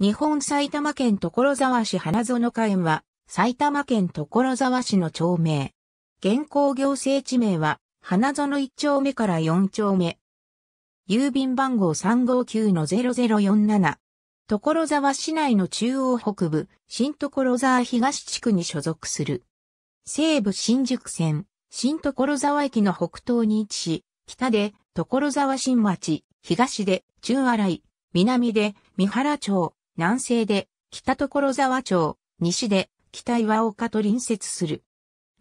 日本埼玉県所沢市花園花園は、埼玉県所沢市の町名。現行行政地名は、花園1丁目から4丁目。郵便番号359-0047。所沢市内の中央北部、新所沢東地区に所属する。西部新宿線、新所沢駅の北東に位置し、北で所沢新町、東で中洗井、南で三原町。南西で北所沢町、西で北岩岡と隣接する。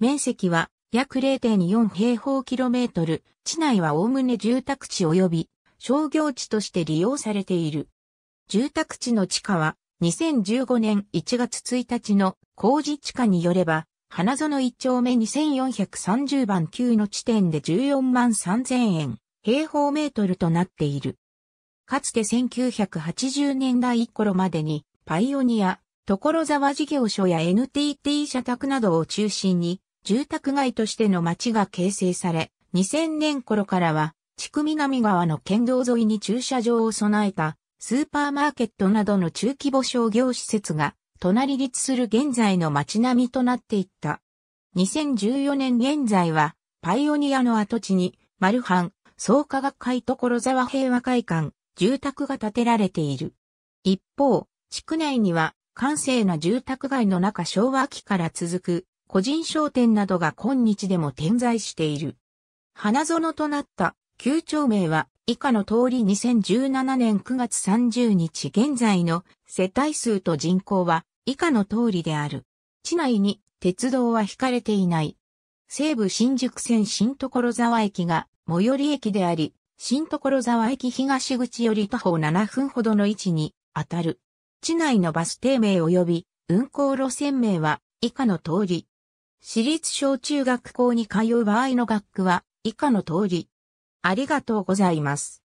面積は約0.4平方キロメートル、地内は概ね住宅地及び商業地として利用されている。住宅地の地価は2015年1月1日の工事地価によれば、花園1丁目2430番9の地点で14万3000円平方メートルとなっている。かつて1980年代頃までに、パイオニア、所沢事業所や NTT 社宅などを中心に、住宅街としての街が形成され、2000年頃からは、地区南側の県道沿いに駐車場を備えた、スーパーマーケットなどの中規模商業施設が、隣立する現在の街並みとなっていった。2014年現在は、パイオニアの跡地に、マルハン、創価学会所沢平和会館、住宅が建てられている。一方、地区内には、閑静な住宅街の中昭和期から続く、個人商店などが今日でも点在している。花園となった旧町名は以下の通り2017年9月30日現在の世帯数と人口は以下の通りである。地内に鉄道は引かれていない。西武新宿線新所沢駅が最寄り駅であり、新所沢駅東口より徒歩7分ほどの位置に当たる。地内のバス停名及び運行路線名は以下の通り。私立小中学校に通う場合の学区は以下の通り。ありがとうございます。